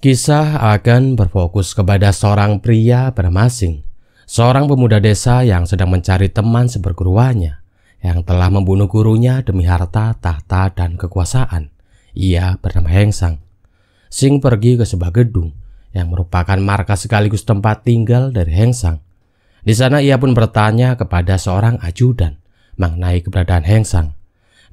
Kisah akan berfokus kepada seorang pria bermasing, seorang pemuda desa yang sedang mencari teman seperguruannya yang telah membunuh gurunya demi harta, tahta, dan kekuasaan. Ia bernama Hengsang. Sing pergi ke sebuah gedung yang merupakan markas sekaligus tempat tinggal dari Hengsang. Di sana ia pun bertanya kepada seorang ajudan mengenai keberadaan Hengsang.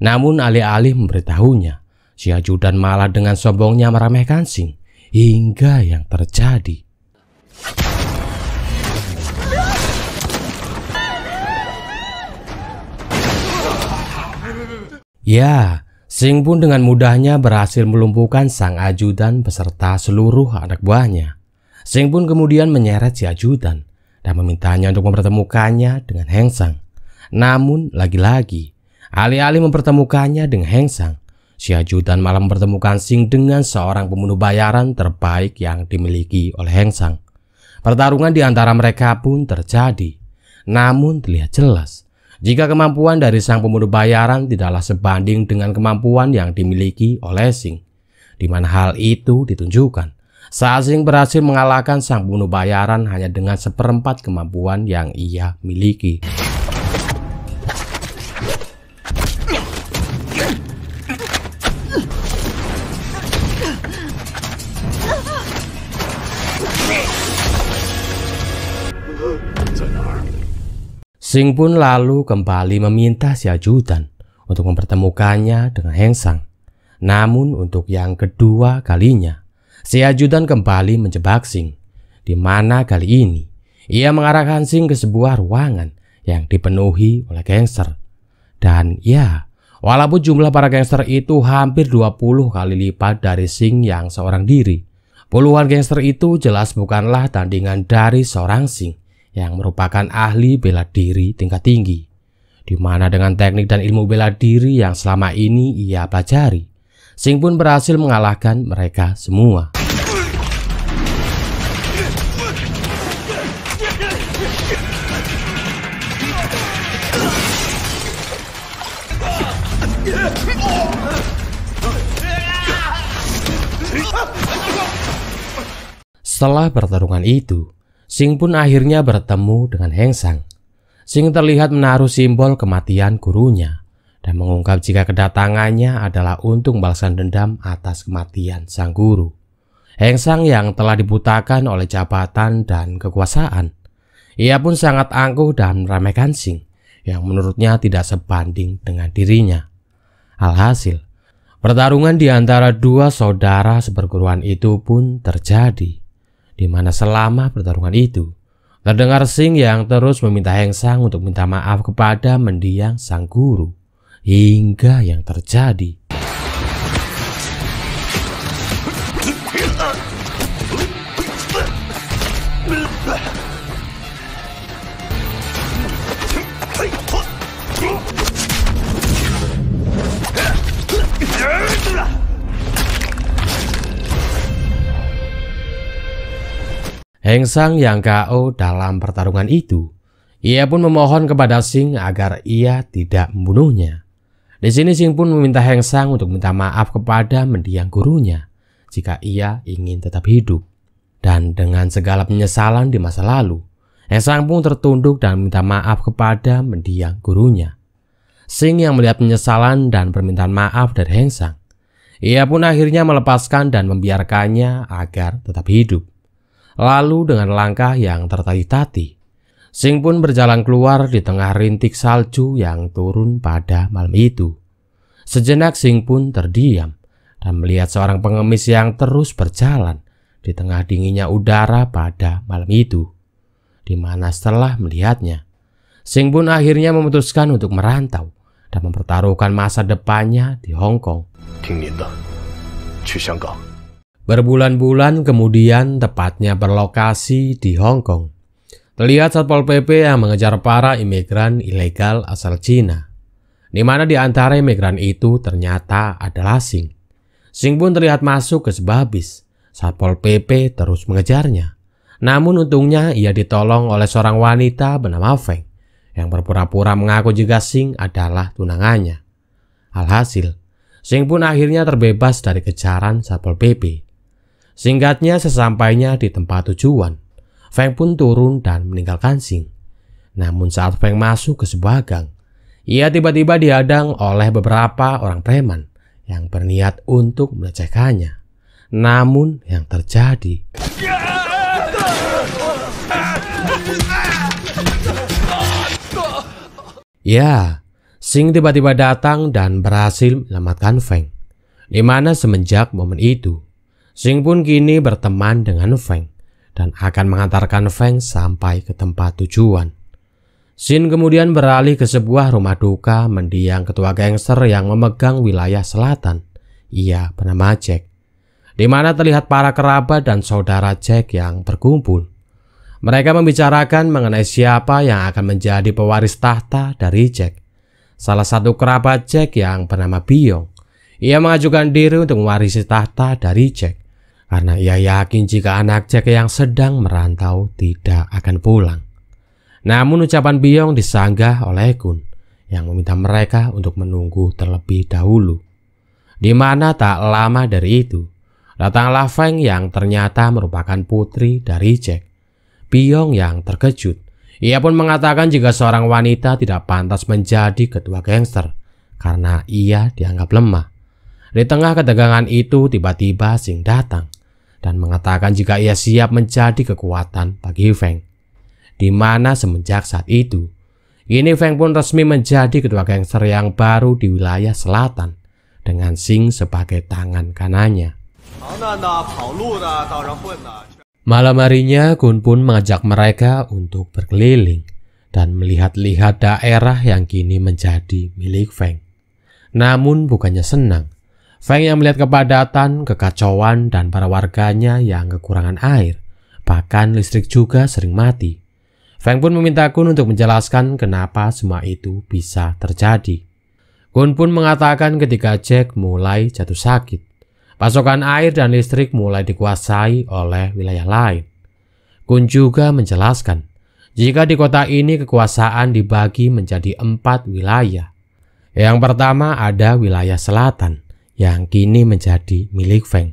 Namun alih-alih memberitahunya, si ajudan malah dengan sombongnya meramekan Sing hingga yang terjadi. Ya, Sing pun dengan mudahnya berhasil melumpuhkan sang ajudan beserta seluruh anak buahnya. Sing pun kemudian menyeret si ajudan dan memintanya untuk mempertemukannya dengan Heng Sang. Namun lagi-lagi, alih-alih mempertemukannya dengan Heng Sang, si ajudan malah mempertemukan Sing dengan seorang pembunuh bayaran terbaik yang dimiliki oleh Heng Sang. Pertarungan di antara mereka pun terjadi. Namun terlihat jelas jika kemampuan dari sang pembunuh bayaran tidaklah sebanding dengan kemampuan yang dimiliki oleh Sing, di mana hal itu ditunjukkan. Saat Sing berhasil mengalahkan sang pembunuh bayaran hanya dengan seperempat kemampuan yang ia miliki. Sing pun lalu kembali meminta si ajudan untuk mempertemukannya dengan Heng Sang. Namun untuk yang kedua kalinya, si ajudan kembali menjebak Sing, di mana kali ini ia mengarahkan Sing ke sebuah ruangan yang dipenuhi oleh gangster. Dan ya, walaupun jumlah para gangster itu hampir 20 kali lipat dari Sing yang seorang diri, puluhan gangster itu jelas bukanlah tandingan dari seorang Sing yang merupakan ahli bela diri tingkat tinggi, di mana dengan teknik dan ilmu bela diri yang selama ini ia pelajari, Sing pun berhasil mengalahkan mereka semua. Setelah pertarungan itu, Sing pun akhirnya bertemu dengan Heng Sang. Sing terlihat menaruh simbol kematian gurunya dan mengungkap jika kedatangannya adalah untuk balasan dendam atas kematian sang guru. Heng Sang yang telah dibutakan oleh jabatan dan kekuasaan. Ia pun sangat angkuh dan meramaikan Sing yang menurutnya tidak sebanding dengan dirinya. Alhasil, pertarungan di antara dua saudara seperguruan itu pun terjadi di mana selama pertarungan itu terdengar Sing yang terus meminta Heng Sang untuk minta maaf kepada mendiang sang guru hingga yang terjadi Heng Sang yang KO dalam pertarungan itu. Ia pun memohon kepada Sing agar ia tidak membunuhnya. Di sini Sing pun meminta Heng Sang untuk minta maaf kepada mendiang gurunya jika ia ingin tetap hidup. Dan dengan segala penyesalan di masa lalu, Heng Sang pun tertunduk dan minta maaf kepada mendiang gurunya. Sing yang melihat penyesalan dan permintaan maaf dari Heng Sang, ia pun akhirnya melepaskan dan membiarkannya agar tetap hidup. Lalu dengan langkah yang tertati-tati, Sing pun berjalan keluar di tengah rintik salju yang turun pada malam itu. Sejenak Sing pun terdiam dan melihat seorang pengemis yang terus berjalan di tengah dinginnya udara pada malam itu. Di mana setelah melihatnya, Sing pun akhirnya memutuskan untuk merantau dan mempertaruhkan masa depannya di Hong Kong. 听您的，去香港。Berbulan-bulan kemudian tepatnya berlokasi di Hong Kong. Terlihat Satpol PP yang mengejar para imigran ilegal asal Cina. Di mana di antara imigran itu ternyata adalah Sing. Sing pun terlihat masuk ke sebuah bis. Satpol PP terus mengejarnya. Namun untungnya ia ditolong oleh seorang wanita bernama Feng yang berpura-pura mengaku juga Sing adalah tunangannya. Alhasil, Sing pun akhirnya terbebas dari kejaran Satpol PP. Singkatnya sesampainya di tempat tujuan, Feng pun turun dan meninggalkan Sing. Namun saat Feng masuk ke sebuah gang, ia tiba-tiba dihadang oleh beberapa orang preman yang berniat untuk melecehkannya. Namun yang terjadi... Ya, Sing tiba-tiba datang dan berhasil menyelamatkan Feng. Dimana semenjak momen itu, Sing pun kini berteman dengan Feng dan akan mengantarkan Feng sampai ke tempat tujuan. Sin kemudian beralih ke sebuah rumah duka mendiang ketua gangster yang memegang wilayah selatan. Ia bernama Jack. Di mana terlihat para kerabat dan saudara Jack yang berkumpul. Mereka membicarakan mengenai siapa yang akan menjadi pewaris tahta dari Jack. Salah satu kerabat Jack yang bernama Biong. Ia mengajukan diri untuk mewarisi tahta dari Jack karena ia yakin jika anak Jack yang sedang merantau tidak akan pulang. Namun ucapan Biong disanggah oleh Kun yang meminta mereka untuk menunggu terlebih dahulu. Di mana tak lama dari itu, datanglah Feng yang ternyata merupakan putri dari Jack. Biong yang terkejut. Ia pun mengatakan jika seorang wanita tidak pantas menjadi ketua gangster karena ia dianggap lemah. Di tengah ketegangan itu tiba-tiba Sing datang dan mengatakan jika ia siap menjadi kekuatan bagi Feng. Di mana semenjak saat itu, ini Feng pun resmi menjadi ketua gangster yang baru di wilayah selatan dengan Sing sebagai tangan kanannya. Malam harinya, Gun pun mengajak mereka untuk berkeliling dan melihat-lihat daerah yang kini menjadi milik Feng. Namun bukannya senang, Feng yang melihat kepadatan, kekacauan, dan para warganya yang kekurangan air. Bahkan listrik juga sering mati. Feng pun meminta Kun untuk menjelaskan kenapa semua itu bisa terjadi. Kun pun mengatakan ketika Jack mulai jatuh sakit. Pasokan air dan listrik mulai dikuasai oleh wilayah lain. Kun juga menjelaskan, jika di kota ini kekuasaan dibagi menjadi empat wilayah. Yang pertama ada wilayah selatan, yang kini menjadi milik Feng.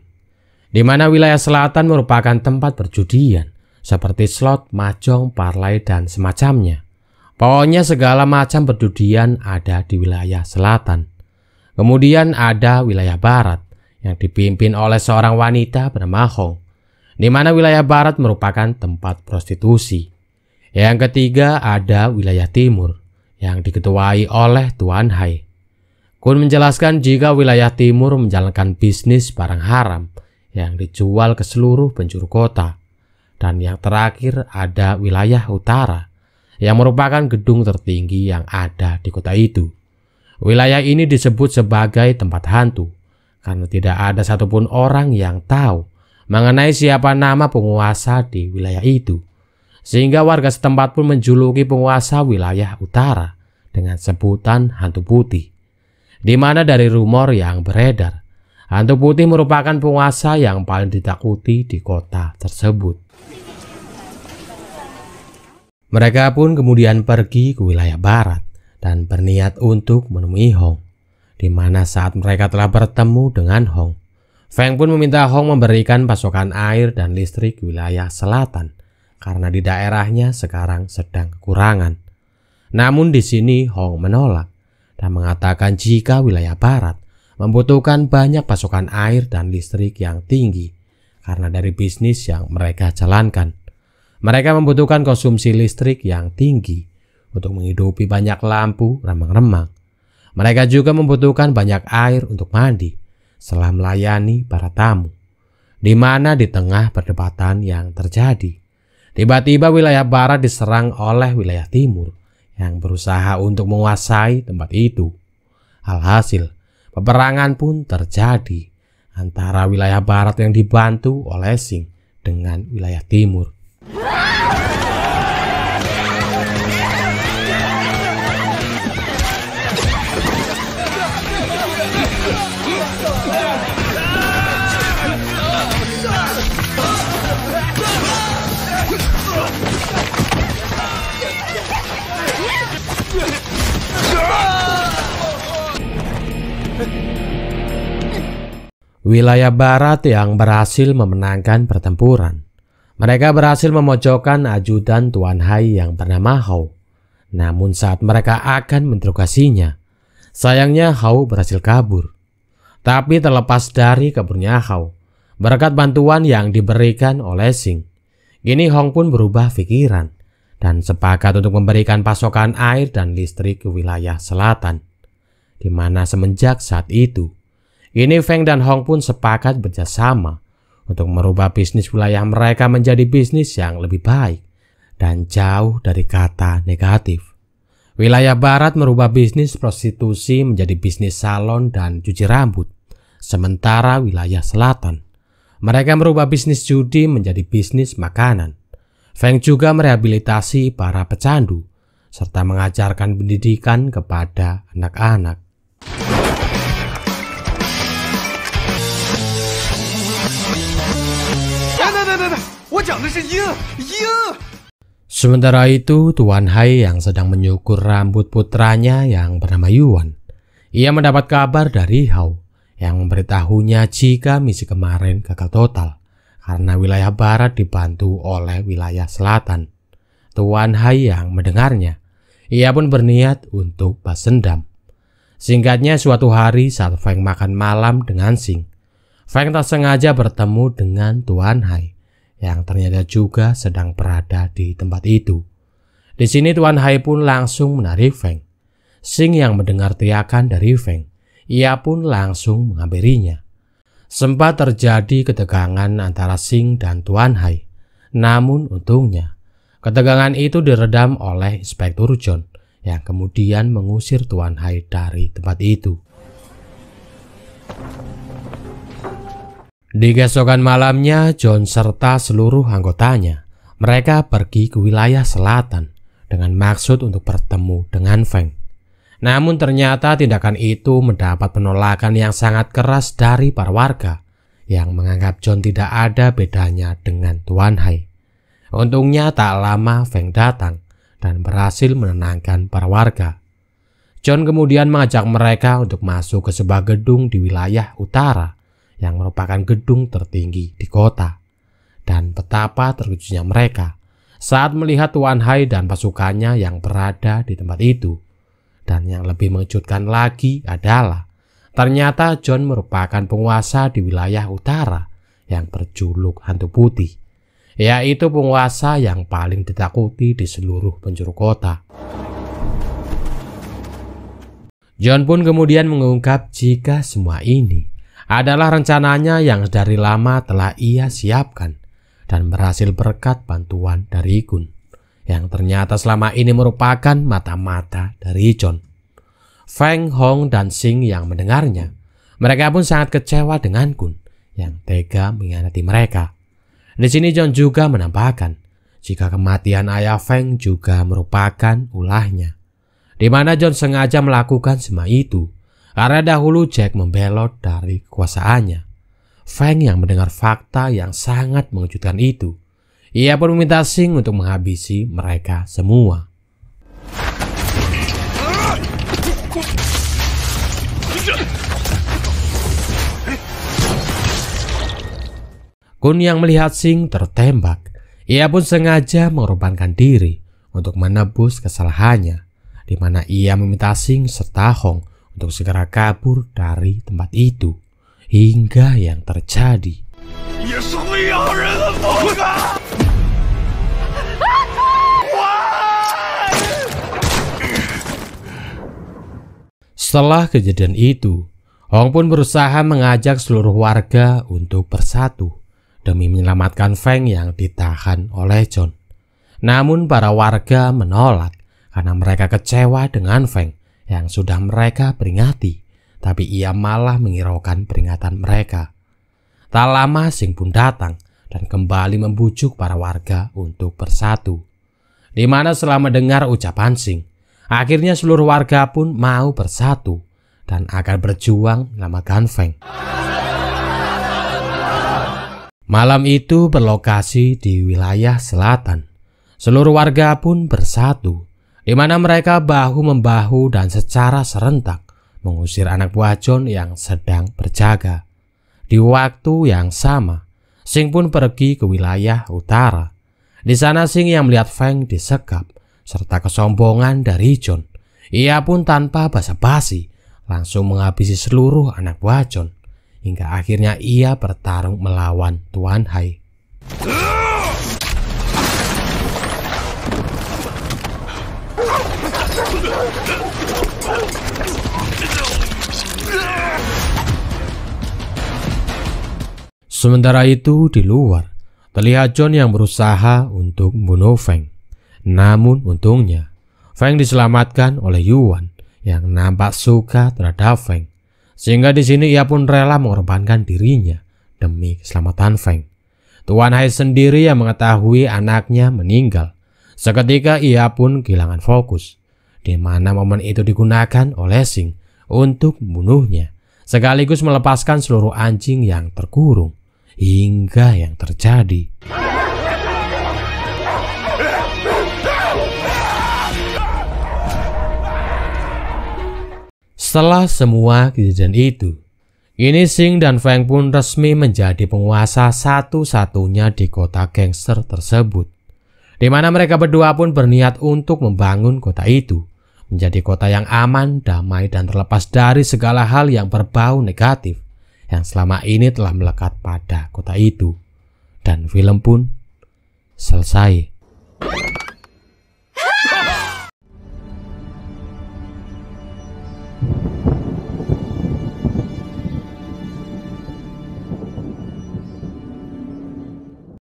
Di mana wilayah selatan merupakan tempat perjudian seperti slot, mahjong, parlay, dan semacamnya. Pokoknya segala macam perjudian ada di wilayah selatan. Kemudian ada wilayah barat yang dipimpin oleh seorang wanita bernama Hong, di mana wilayah barat merupakan tempat prostitusi. Yang ketiga ada wilayah timur yang diketuai oleh Tuan Hai Kun menjelaskan jika wilayah timur menjalankan bisnis barang haram yang dijual ke seluruh penjuru kota. Dan yang terakhir ada wilayah utara yang merupakan gedung tertinggi yang ada di kota itu. Wilayah ini disebut sebagai tempat hantu karena tidak ada satupun orang yang tahu mengenai siapa nama penguasa di wilayah itu. Sehingga warga setempat pun menjuluki penguasa wilayah utara dengan sebutan hantu putih di mana dari rumor yang beredar, hantu putih merupakan penguasa yang paling ditakuti di kota tersebut. Mereka pun kemudian pergi ke wilayah barat dan berniat untuk menemui Hong, di mana saat mereka telah bertemu dengan Hong, Feng pun meminta Hong memberikan pasokan air dan listrik wilayah selatan karena di daerahnya sekarang sedang kekurangan. Namun di sini Hong menolak dan mengatakan jika wilayah barat membutuhkan banyak pasokan air dan listrik yang tinggi karena dari bisnis yang mereka jalankan. Mereka membutuhkan konsumsi listrik yang tinggi untuk menghidupi banyak lampu remang-remang. Mereka juga membutuhkan banyak air untuk mandi setelah melayani para tamu. Di mana di tengah perdebatan yang terjadi, tiba-tiba wilayah barat diserang oleh wilayah timur yang berusaha untuk menguasai tempat itu. Alhasil, peperangan pun terjadi antara wilayah barat yang dibantu oleh Sing dengan wilayah timur. wilayah barat yang berhasil memenangkan pertempuran. Mereka berhasil memojokkan ajudan Tuan Hai yang bernama Hao. Namun saat mereka akan menterogasinya, sayangnya Hao berhasil kabur. Tapi terlepas dari kaburnya Hao, berkat bantuan yang diberikan oleh Sing, kini Hong pun berubah pikiran dan sepakat untuk memberikan pasokan air dan listrik ke wilayah selatan, di mana semenjak saat itu ini Feng dan Hong pun sepakat bekerjasama untuk merubah bisnis wilayah mereka menjadi bisnis yang lebih baik dan jauh dari kata negatif. Wilayah barat merubah bisnis prostitusi menjadi bisnis salon dan cuci rambut, sementara wilayah selatan mereka merubah bisnis judi menjadi bisnis makanan. Feng juga merehabilitasi para pecandu serta mengajarkan pendidikan kepada anak-anak. Sementara itu, Tuan Hai yang sedang menyukur rambut putranya yang bernama Yuan. Ia mendapat kabar dari Hao yang memberitahunya jika misi kemarin gagal total karena wilayah barat dibantu oleh wilayah selatan. Tuan Hai yang mendengarnya, ia pun berniat untuk basendam. Singkatnya suatu hari saat Feng makan malam dengan Sing, Feng tak sengaja bertemu dengan Tuan Hai yang ternyata juga sedang berada di tempat itu. Di sini Tuan Hai pun langsung menarik Feng. Sing yang mendengar teriakan dari Feng, ia pun langsung menghampirinya. Sempat terjadi ketegangan antara Sing dan Tuan Hai. Namun untungnya, ketegangan itu diredam oleh Inspektur John yang kemudian mengusir Tuan Hai dari tempat itu. Di keesokan malamnya, John serta seluruh anggotanya, mereka pergi ke wilayah selatan dengan maksud untuk bertemu dengan Feng. Namun ternyata tindakan itu mendapat penolakan yang sangat keras dari para warga yang menganggap John tidak ada bedanya dengan Tuan Hai. Untungnya tak lama Feng datang dan berhasil menenangkan para warga. John kemudian mengajak mereka untuk masuk ke sebuah gedung di wilayah utara yang merupakan gedung tertinggi di kota. Dan betapa terkejutnya mereka saat melihat Tuan Hai dan pasukannya yang berada di tempat itu. Dan yang lebih mengejutkan lagi adalah ternyata John merupakan penguasa di wilayah utara yang berjuluk hantu putih, yaitu penguasa yang paling ditakuti di seluruh penjuru kota. John pun kemudian mengungkap jika semua ini adalah rencananya yang dari lama telah ia siapkan dan berhasil berkat bantuan dari Gun yang ternyata selama ini merupakan mata-mata dari John. Feng Hong dan Sing yang mendengarnya, mereka pun sangat kecewa dengan Gun yang tega mengkhianati mereka. Di sini John juga menambahkan jika kematian ayah Feng juga merupakan ulahnya, di mana John sengaja melakukan semua itu karena dahulu Jack membelot dari kuasaannya. Feng yang mendengar fakta yang sangat mengejutkan itu. Ia pun meminta Sing untuk menghabisi mereka semua. Kun yang melihat Sing tertembak. Ia pun sengaja mengorbankan diri untuk menebus kesalahannya, di mana ia meminta Sing serta Hong untuk segera kabur dari tempat itu hingga yang terjadi. Setelah kejadian itu, Hong pun berusaha mengajak seluruh warga untuk bersatu demi menyelamatkan Feng yang ditahan oleh John. Namun para warga menolak karena mereka kecewa dengan Feng yang sudah mereka peringati, tapi ia malah mengiraukan peringatan mereka. Tak lama Sing pun datang dan kembali membujuk para warga untuk bersatu. Di mana setelah mendengar ucapan Sing, akhirnya seluruh warga pun mau bersatu dan akan berjuang nama Feng. Malam itu berlokasi di wilayah selatan. Seluruh warga pun bersatu di mana mereka bahu-membahu dan secara serentak mengusir anak buah John yang sedang berjaga. Di waktu yang sama, Sing pun pergi ke wilayah utara. Di sana Sing yang melihat Feng disekap, serta kesombongan dari John. Ia pun tanpa basa-basi, langsung menghabisi seluruh anak buah John. Hingga akhirnya ia bertarung melawan Tuan Hai. Sementara itu di luar, terlihat John yang berusaha untuk membunuh Feng. Namun untungnya, Feng diselamatkan oleh Yuan yang nampak suka terhadap Feng. Sehingga di sini ia pun rela mengorbankan dirinya demi keselamatan Feng. Tuan Hai sendiri yang mengetahui anaknya meninggal. Seketika ia pun kehilangan fokus, di mana momen itu digunakan oleh Sing untuk membunuhnya, sekaligus melepaskan seluruh anjing yang terkurung hingga yang terjadi. Setelah semua kejadian itu, ini Sing dan Feng pun resmi menjadi penguasa satu-satunya di kota gangster tersebut. Di mana mereka berdua pun berniat untuk membangun kota itu menjadi kota yang aman, damai, dan terlepas dari segala hal yang berbau negatif yang selama ini telah melekat pada kota itu. Dan film pun selesai.